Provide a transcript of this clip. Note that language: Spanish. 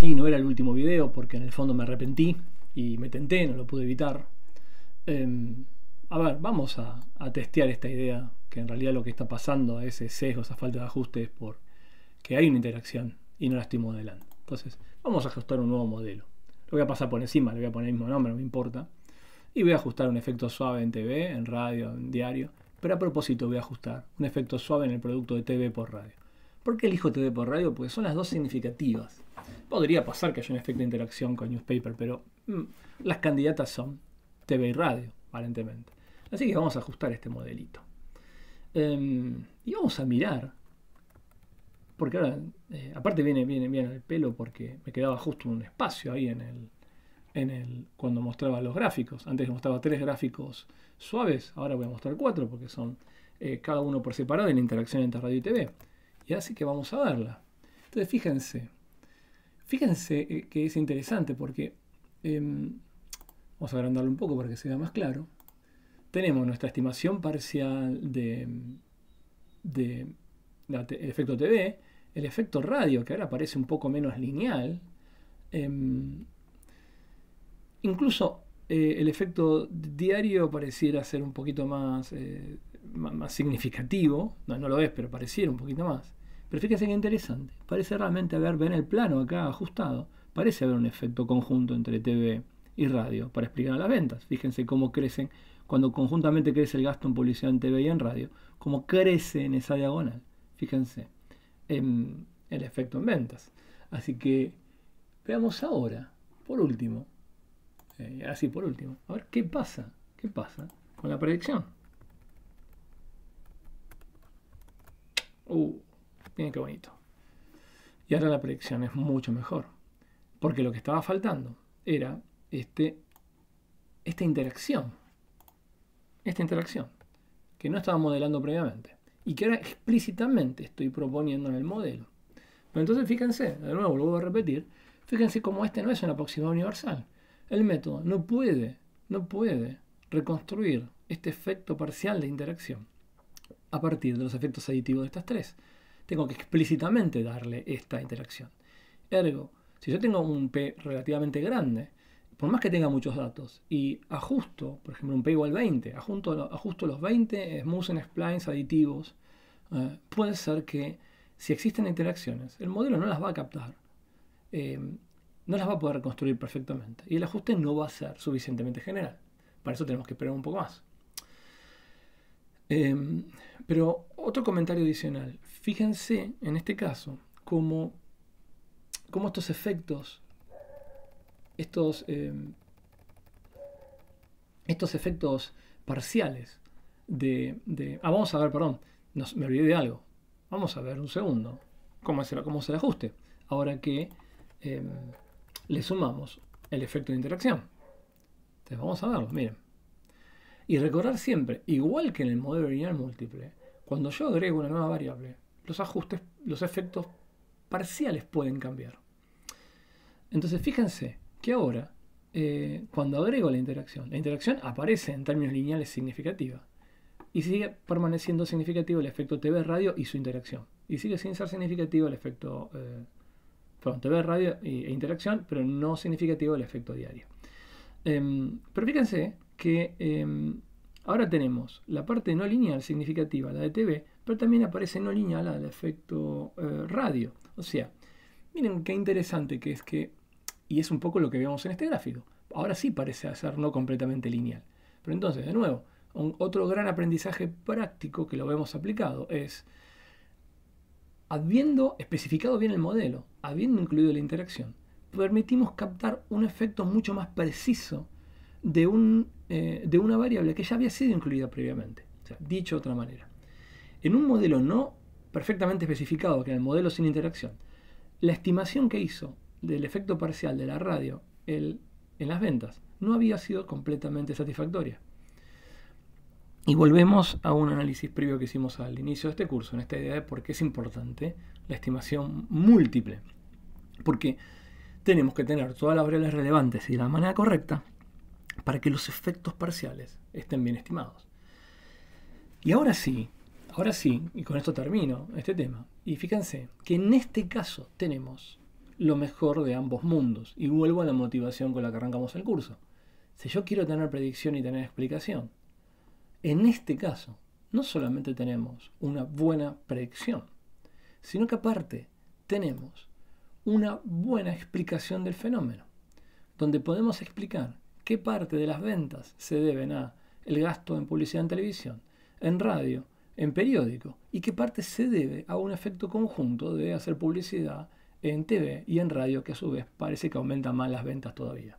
Y no era el último video porque en el fondo me arrepentí y me tenté, no lo pude evitar. Em, a ver, vamos a, testear esta idea que en realidad lo que está pasando a ese sesgo, esa falta de ajuste es por que hay una interacción y no la estoy modelando. Entonces, vamos a ajustar un nuevo modelo. Lo voy a pasar por encima, le voy a poner el mismo nombre, no me importa. Y voy a ajustar un efecto suave en TV, en radio, en diario. Pero a propósito voy a ajustar un efecto suave en el producto de TV por radio. ¿Por qué elijo TV por radio? Porque son las dos significativas. Podría pasar que haya un efecto de interacción con Newspaper, pero mm, las candidatas son TV y radio, aparentemente. Así que vamos a ajustar este modelito. Em, y vamos a mirar, porque ahora, eh, aparte viene, bien el pelo porque me quedaba justo un espacio ahí en el, en el, cuando mostraba los gráficos. Antes mostraba tres gráficos suaves, ahora voy a mostrar cuatro porque son eh, cada uno por separado en la interacción entre radio y TV. Y así que vamos a verla. Entonces fíjense, Fíjense eh, que es interesante porque, em, vamos a agrandarlo un poco para que se vea más claro, tenemos nuestra estimación parcial de, de, efecto TV, el efecto radio, que ahora parece un poco menos lineal, em, incluso eh, el efecto diario pareciera ser un poquito eh, más, significativo, no, no, lo es, pero pareciera un poquito más. Pero fíjense qué interesante. Parece realmente haber, ven el plano acá ajustado, parece haber un efecto conjunto entre TV y radio para explicar las ventas. Fíjense cómo crecen, cuando conjuntamente crece el gasto en publicidad en TV y en radio, cómo crece en esa diagonal. Fíjense en el efecto en ventas. Así que veamos ahora, por último, eh, así por último, a ver qué pasa, qué pasa con la proyección? Uh. Miren qué bonito. Y ahora la predicción es mucho mejor. Porque lo que estaba faltando era este, esta interacción. Esta interacción. Que no estaba modelando previamente. Y que ahora explícitamente estoy proponiendo en el modelo. Pero entonces fíjense, de nuevo lo vuelvo a repetir. Fíjense cómo este no es una proximidad universal. El método no puede, no puede reconstruir este efecto parcial de interacción a partir de los efectos aditivos de estas tres tengo que explícitamente darle esta interacción. Ergo, si yo tengo un P relativamente grande, por más que tenga muchos datos, y ajusto, por ejemplo, un P igual 20, ajusto, ajusto los 20 smooths en splines aditivos, eh, puede ser que si existen interacciones, el modelo no las va a captar, eh, no las va a poder reconstruir perfectamente, y el ajuste no va a ser suficientemente general. Para eso tenemos que esperar un poco más. Em, pero otro comentario adicional. Fíjense en este caso cómo, cómo estos efectos, estos, em, estos efectos parciales de, Ah, vamos a ver, perdón, me olvidé de algo. Vamos a ver un segundo cómo se cómo ajuste. Ahora que em, le sumamos el efecto de interacción. Entonces vamos a verlo, miren. Y recordar siempre, igual que en el modelo lineal múltiple, cuando yo agrego una nueva variable, los ajustes, los efectos parciales pueden cambiar. Entonces fíjense que ahora, eh, cuando agrego la interacción, la interacción aparece en términos lineales significativa y sigue permaneciendo significativo el efecto TV radio y su interacción. Y sigue sin ser significativo el efecto, eh, perdón, TV radio e interacción, pero no significativo el efecto diario. Em, pero fíjense que em, ahora tenemos la parte no lineal significativa, la de TV, pero también aparece no lineal al efecto eh, radio. O sea, miren qué interesante que es que, y es un poco lo que vemos en este gráfico, ahora sí parece ser no completamente lineal. Pero entonces, de nuevo, otro gran aprendizaje práctico que lo vemos aplicado es, habiendo especificado bien el modelo, habiendo incluido la interacción, permitimos captar un efecto mucho más preciso de un eh, de una variable que ya había sido incluida previamente. dicho de otra manera, en un modelo no perfectamente especificado, que era el modelo sin interacción, la estimación que hizo del efecto parcial de la radio en las ventas no había sido completamente satisfactoria. Y volvemos a un análisis previo que hicimos al inicio de este curso, en esta idea de por qué es importante la estimación múltiple. Porque tenemos que tener todas las variables relevantes y de la manera correcta para que los efectos parciales estén bien estimados. Y ahora sí, ahora sí, y con esto termino este tema, y fíjense que en este caso tenemos lo mejor de ambos mundos, y vuelvo a la motivación con la que arrancamos el curso. Si yo quiero tener predicción y tener explicación, en este caso no solamente tenemos una buena predicción, sino que aparte tenemos una buena explicación del fenómeno, donde podemos explicar qué parte de las ventas se deben a el gasto en publicidad en televisión, en radio, en periódico, y qué parte se debe a un efecto conjunto de hacer publicidad en TV y en radio, que a su vez parece que aumenta más las ventas todavía.